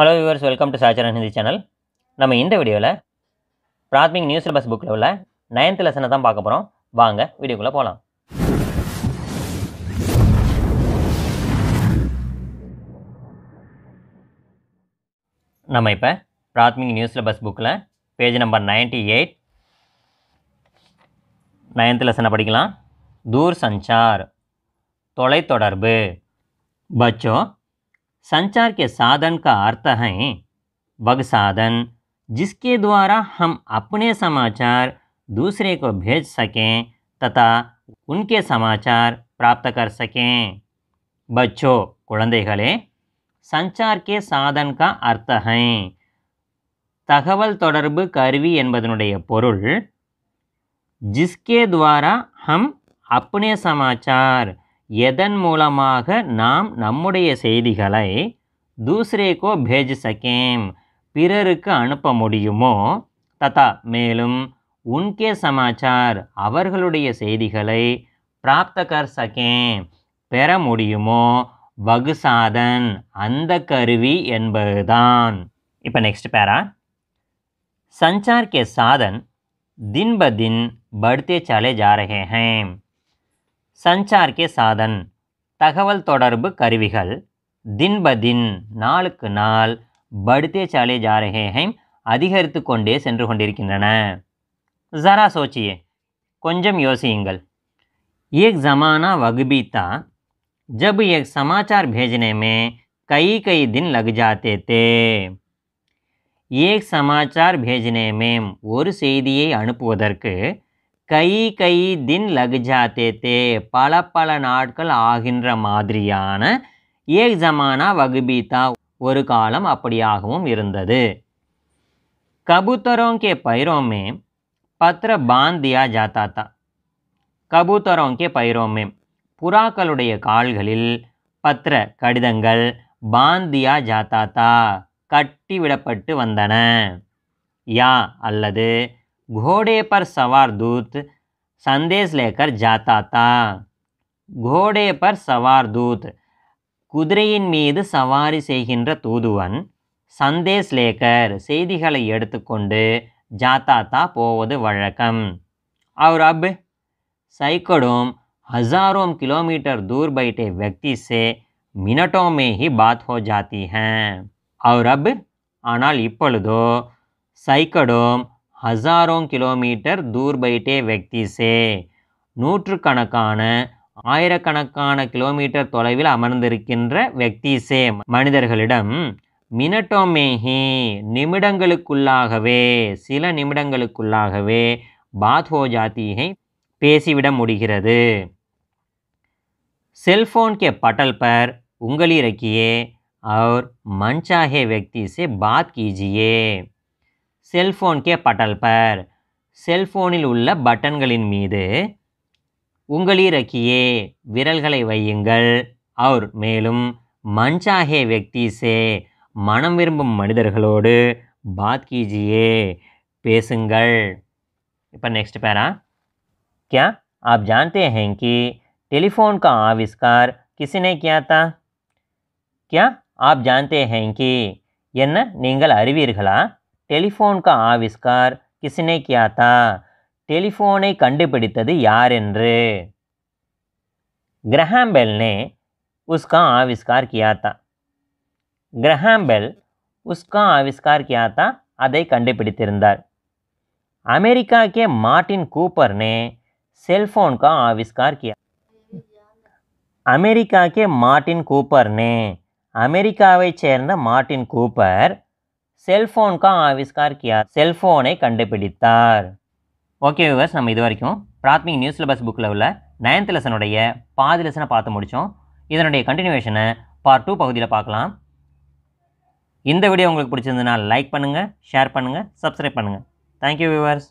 hello viewers welcome to சாச்சரன் Hindi channel நம்ம இந்த வீடியோவில் பிராத்மிக் நியூ சிலபஸ் புக்கில் உள்ள நைன்த் லெசனை தான் பார்க்க போகிறோம் வாங்க வீடியோக்குள்ளே போகலாம் நம்ம இப்போ பிராத்மிக் நியூ சிலபஸ் புக்கில் page number ninety eight ninth லெசனை படிக்கலாம் தூர் சஞ்சார் தொலைத்தொடர்பு பச்சோ संचार के साधन का अर्थ है वग साधन जिसके द्वारा हम अपने समाचार दूसरे को भेज सकें तथा उनके समाचार प्राप्त कर सकें बच्चों गले संचार के साधन का अर्थ है तकवल कर्वी एन जिसके द्वारा हम अपने समाचार எதன் மூலமாக நாம் நம்முடைய செய்திகளை தூசரேக்கோ பேஜ் சகேம் பிறருக்கு அனுப்ப முடியுமோ ததா மேலும் உன்கே சமாச்சார் அவர்களுடைய செய்திகளை பிராப்தகர் சகேம் பெற முடியுமோ வகுசாதன் அந்த கருவி என்பதுதான் இப்போ நெக்ஸ்ட் பேரா சஞ்சார் கே சாதன் दिन ब दिन बढ़ते चले संचार के साधन तकवल कर्व दिन ब दिन नाक बढ़ते चाले जा रहे हैं अधिकतकोटे से जरा सोचिए कुछ योचियुंगे एक जमाना वगबी जब एक समाचार भेजने में कई कई दिन लग जाते थे एक समाचार भेजने में और கை கை தின் லகுஜா தே பல பல நாட்கள் ஆகின்ற மாதிரியான ஏக் ஜமானா வகுபீதா ஒரு காலம் அப்படியாகவும் இருந்தது कबूतरों பைரோமே பத்திர பாந்தியா ஜாத்தாத்தா बांध பைரோமே புறாக்களுடைய கால்களில் பத்திர கடிதங்கள் பாந்தியா ஜாத்தாத்தா கட்டிவிடப்பட்டு வந்தன யா அல்லது घोड़े पर सवार दूत संदेश लेकर जाता था घोड़े पर सवार दूत குதிரையின் மீது சவாரி செய்கின்ற தூதுவன் சந்தேஷ் லேக்கர் செய்திகளை எடுத்துக்கொண்டு ஜாத்தாத்தா போவது வழக்கம் और अब सैकड़ों हजारों किलोमीटर दूर बैठे व्यक्ति से मिनटों में ही बात हो जाती है और अब ஆனால் இப்பொழுதோ सैकड़ों ஹசாரோங் கிலோமீட்டர் தூர் பைட்டே வெக்திசே நூற்றுக்கணக்கான ஆயிரக்கணக்கான கிலோமீட்டர் தொலைவில் அமர்ந்திருக்கின்ற வெக்திசே மனிதர்களிடம் மினட்டோமேஹி நிமிடங்களுக்குள்ளாகவே சில நிமிடங்களுக்குள்ளாகவே பாத் ஹோ ஜாத்தியை பேசிவிட முடிகிறது செல்ஃபோன் கே பட்டல் பர் उंगली அவர் और मनचाहे பாத் கீஜியே सेलफोन के पटल पर सेलफोन बटन मीदे वयुगल और मेलूम मंचाहे व्यक्ति से मन वनिधोड़ बात कीजिए पेसुगल नेक्स्ट पैरा क्या आप जानते हैं कि टेलीफोन का आविष्कार किसने किया था क्या आप जानते हैं कि अवीर टेलीफोन का आविष्कार किसने किया था टेलीफोन कंडपिड़ यार ग्रहाम ने उसका आविष्कार किया था ग्रहाम उसका आविष्कार किया था कंडपिड़ अमेरिका के मार्टिन कूपर ने सेलफोन का आविष्कार किया अमेरिका के मार्टिन कूपर ने अमेरिका सर्द मार्टिन कूपर செல்ஃபோன் கா ஆவிஷ்கார் கியா செல்ஃபோனை கண்டுபிடித்தார் ஓகே விவர்ஸ் நம்ம இது வரைக்கும் பிராத்மிக் நியூஸ் சிலபஸ் புக்கில் உள்ள நைன்த் லெசனுடைய பாதி லெசனை பார்த்து முடித்தோம் இதனுடைய கண்டினியூவேஷனை பார்ட் டூ பகுதியில் பார்க்கலாம் இந்த வீடியோ உங்களுக்கு பிடிச்சிருந்ததுனால் லைக் பண்ணுங்கள் ஷேர் பண்ணுங்கள் சப்ஸ்கிரைப் பண்ணுங்கள் தேங்க்யூ விவர்ஸ்